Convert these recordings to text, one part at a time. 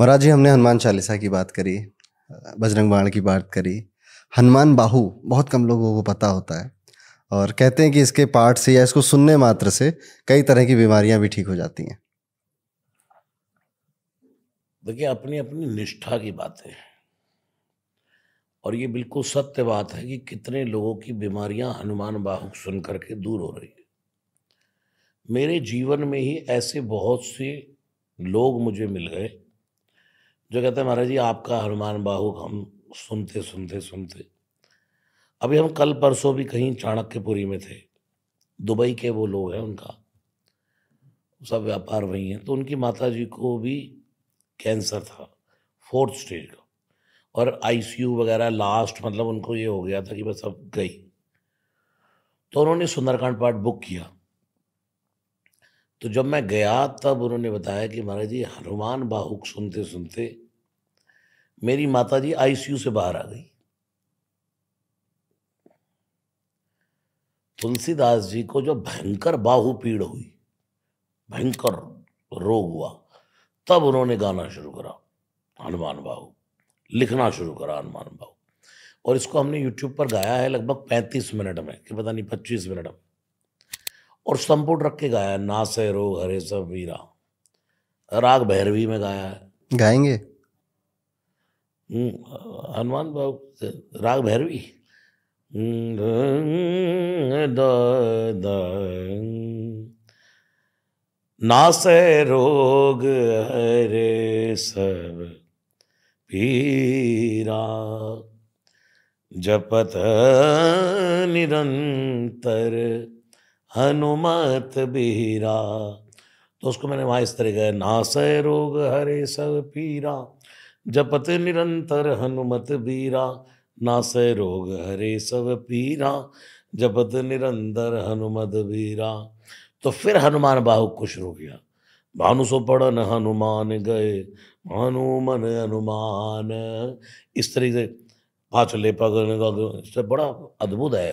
महाराज जी हमने हनुमान चालीसा की बात करी बजरंग बाण की बात करी हनुमान बाहु बहुत कम लोगों को पता होता है और कहते हैं कि इसके पाठ से या इसको सुनने मात्र से कई तरह की बीमारियां भी ठीक हो जाती हैं देखिए अपनी अपनी निष्ठा की बात है और ये बिल्कुल सत्य बात है कि कितने लोगों की बीमारियां हनुमान बाहु सुन करके दूर हो रही है मेरे जीवन में ही ऐसे बहुत से लोग मुझे मिल गए जो कहते हैं महाराज जी आपका हनुमान बाहु हम सुनते सुनते सुनते अभी हम कल परसों भी कहीं चाणक्यपुरी में थे दुबई के वो लोग हैं उनका सब व्यापार वहीं है तो उनकी माता जी को भी कैंसर था फोर्थ स्टेज का और आईसीयू वगैरह लास्ट मतलब उनको ये हो गया था कि बस अब गई तो उन्होंने सुंदरकांड पाठ बुक किया तो जब मैं गया तब उन्होंने बताया कि महाराज जी हनुमान बाहुक सुनते सुनते मेरी माता जी आईसीयू से बाहर आ गई तुलसीदास जी को जो भयंकर बाहु पीड़ हुई भयंकर रोग हुआ तब उन्होंने गाना शुरू करा हनुमान बाहु लिखना शुरू करा हनुमान बाहु और इसको हमने यूट्यूब पर गाया है लगभग पैंतीस मिनट में कि पता नहीं पच्चीस मिनट में और संपुट रख के गाया ना से रो हरे सब वीरा राग भैरवी में गाया है गाएंगे हम्म, हनुमान बाबू राग भैरवी ना से रोग हरे सब पीरा जपत निरंतर हनुमत बीरा तो उसको मैंने वहाँ इस तरह गया नासय रोग हरे सब पीरा जपत निरंतर हनुमत बीरा नासय रोग हरे सब पीरा जपत निरंतर हनुमत बीरा तो फिर हनुमान बाहु खुश हो गया भानु सो पढ़न हनुमान गए हनुमन हनुमान इस तरीके से पाँच ले पगन बड़ा अद्भुत है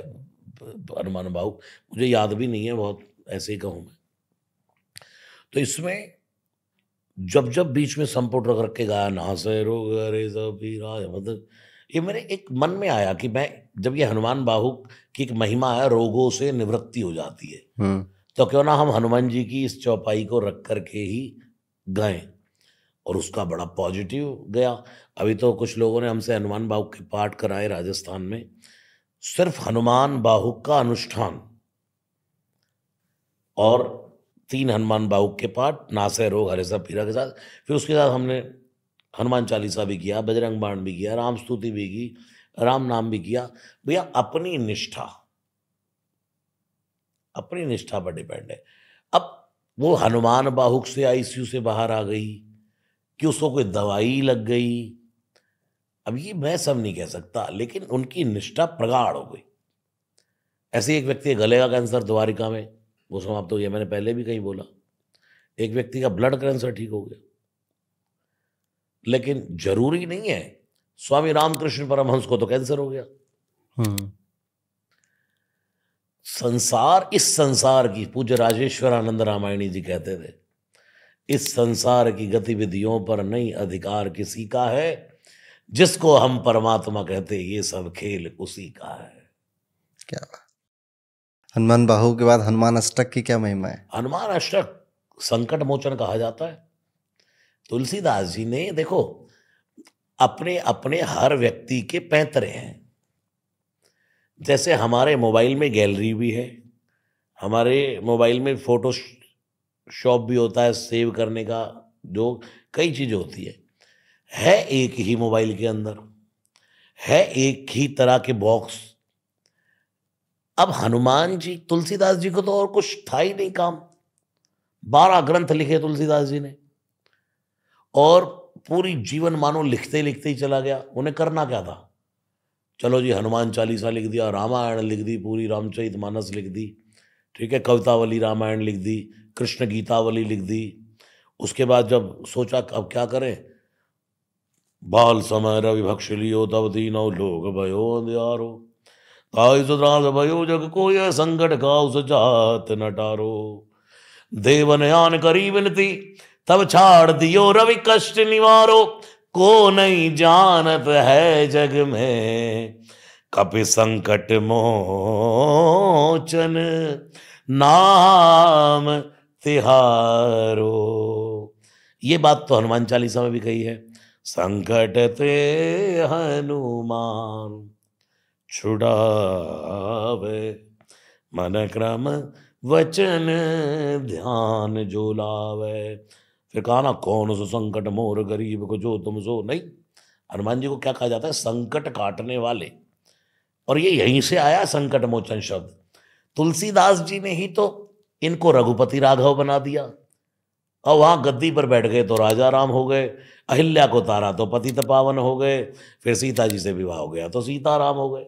अनुमान भाव मुझे याद भी नहीं है बहुत ऐसे ही कहूँ मैं तो इसमें जब जब बीच में संपुट रख रख के गाया नासिर मतलब, ये मेरे एक मन में आया कि मैं जब ये हनुमान बाहू की एक महिमा है रोगों से निवृत्ति हो जाती है हाँ। तो क्यों ना हम हनुमान जी की इस चौपाई को रख करके ही गए और उसका बड़ा पॉजिटिव गया अभी तो कुछ लोगों ने हमसे हनुमान बाहू के पाठ कराए राजस्थान में सिर्फ हनुमान बाहुक का अनुष्ठान और तीन हनुमान बाहुक के पाठ नासह रोग हरेसा पीरा के साथ फिर उसके साथ हमने हनुमान चालीसा भी किया बजरंग बाण भी किया राम स्तुति भी की राम नाम भी किया भैया अपनी निष्ठा अपनी निष्ठा पर डिपेंड है अब वो हनुमान बाहुक से आईसीयू से बाहर आ गई कि उसको कोई दवाई लग गई अब ये मैं सब नहीं कह सकता लेकिन उनकी निष्ठा प्रगाढ़ हो गई ऐसे एक व्यक्ति गले का कैंसर द्वारिका में वो समाप्त हो गया मैंने पहले भी कहीं बोला एक व्यक्ति का ब्लड कैंसर ठीक हो गया लेकिन जरूरी नहीं है स्वामी रामकृष्ण परमहंस को तो कैंसर हो गया हम्म। संसार इस संसार की पूज्य राजेश्वर आनंद रामायणी जी कहते थे इस संसार की गतिविधियों पर नहीं अधिकार किसी का है जिसको हम परमात्मा कहते ये सब खेल उसी का है क्या हनुमान बाहु के बाद हनुमान अष्टक की क्या महिमा है हनुमान अष्टक संकट मोचन कहा जाता है तुलसीदास जी ने देखो अपने अपने हर व्यक्ति के पैंतरे हैं जैसे हमारे मोबाइल में गैलरी भी है हमारे मोबाइल में फोटो शॉप भी होता है सेव करने का जो कई चीजें होती है है एक ही मोबाइल के अंदर है एक ही तरह के बॉक्स अब हनुमान जी तुलसीदास जी को तो और कुछ था ही नहीं काम बारह ग्रंथ लिखे तुलसीदास जी ने और पूरी जीवन मानो लिखते लिखते ही चला गया उन्हें करना क्या था चलो जी हनुमान चालीसा लिख दिया रामायण लिख दी पूरी रामचरित मानस लिख दी ठीक है कवितावली रामायण लिख दी कृष्ण गीतावली लिख दी उसके बाद जब सोचा अब क्या करें बाल समय रवि भक्ष लियो तब तीनों लोग भयो अंधारो ताई भयो जग को यह संकट का उस जात नटारो टारो देवन आन करी विनती तब छाड़ दियो रवि कष्ट निवारो को नहीं जानत है जग में कपि संकट मोचन नाम तिहारो ये बात तो हनुमान चालीसा में भी कही है संकटते हनुमान छुड़ावे मन क्रम वचन ध्यान जो लावे फिर कहा ना कौन सो संकट मोर गरीब को जो तुम सो नहीं हनुमान जी को क्या कहा जाता है संकट काटने वाले और ये यहीं से आया संकट मोचन शब्द तुलसीदास जी ने ही तो इनको रघुपति राघव बना दिया और वहाँ गद्दी पर बैठ गए तो राजा राम हो गए अहिल्या को तारा तो पति तपावन तो हो गए फिर सीता जी से विवाह हो गया तो सीता राम हो गए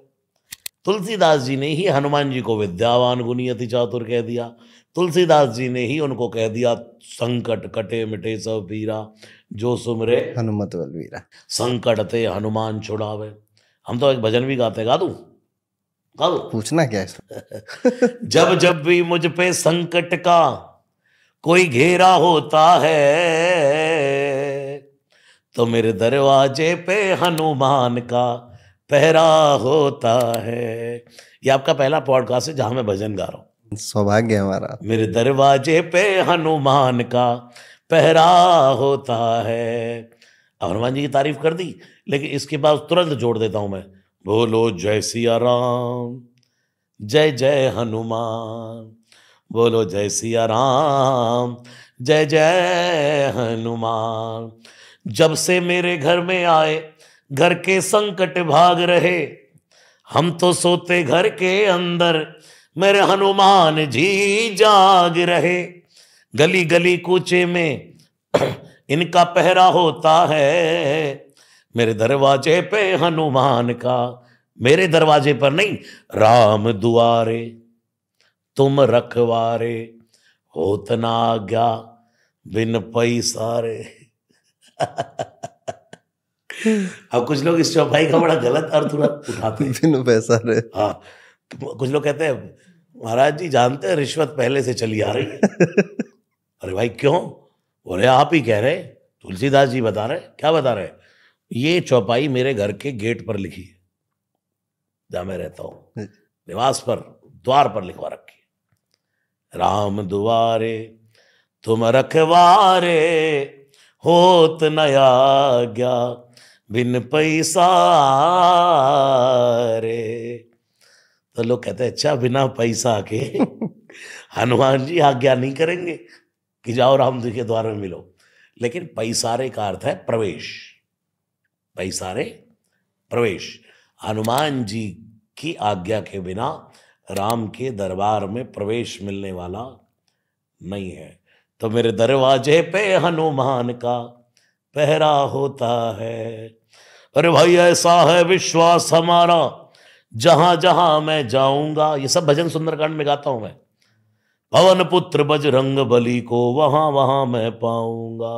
तुलसीदास जी ने ही हनुमान जी को विद्यावान गुनियति चातुर कह दिया तुलसीदास जी ने ही उनको कह दिया संकट कटे मिटे सब पीरा जो सुमरे हनुमत वलवीरा संकट थे हनुमान छुड़ावे हम तो एक भजन भी गाते गा दू गा दू पूछना क्या है जब जब भी मुझ पे संकट का कोई घेरा होता है तो मेरे दरवाजे पे हनुमान का पहरा होता है ये आपका पहला पॉडकास्ट है जहां मैं भजन गा रहा हूँ सौभाग्य हमारा मेरे दरवाजे पे हनुमान का पहरा होता है हनुमान जी की तारीफ कर दी लेकिन इसके बाद तुरंत जोड़ देता हूँ मैं बोलो जय सिया राम जय जय हनुमान बोलो जय सिया राम जय जय हनुमान जब से मेरे घर में आए घर के संकट भाग रहे हम तो सोते घर के अंदर मेरे हनुमान जी जाग रहे गली गली कूचे में इनका पहरा होता है मेरे दरवाजे पे हनुमान का मेरे दरवाजे पर नहीं राम दुआरे तुम रखवारे होतना ना आज्ञा बिन सारे अब कुछ लोग इस चौपाई का बड़ा गलत अर्थ उठाते हैं पैसा रहे हाँ तो कुछ लोग कहते हैं महाराज जी जानते हैं रिश्वत पहले से चली आ रही है अरे भाई क्यों बोले आप ही कह रहे तुलसीदास जी बता रहे क्या बता रहे ये चौपाई मेरे घर के गेट पर लिखी है जहां मैं रहता हूँ निवास पर द्वार पर लिखवा रखा राम दुआरे तुम रखवारे होत नया गया बिन पैसा रे तो लोग कहते हैं अच्छा बिना पैसा के हनुमान जी आज्ञा नहीं करेंगे कि जाओ राम जी के द्वार में मिलो लेकिन पैसारे का अर्थ है प्रवेश पैसारे प्रवेश हनुमान जी की आज्ञा के बिना राम के दरबार में प्रवेश मिलने वाला नहीं है तो मेरे दरवाजे पे हनुमान का पहरा होता है अरे भाई ऐसा है विश्वास हमारा जहां जहां मैं जाऊंगा ये सब भजन सुंदरकांड में गाता हूं मैं भवन पुत्र बजरंग बली को वहां वहां मैं पाऊंगा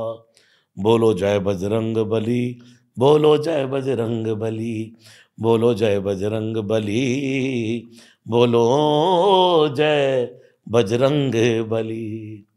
बोलो जय बजरंग बली बोलो जय बजरंग बली बोलो जय बजरंग बली बोलो जय बजरंग बली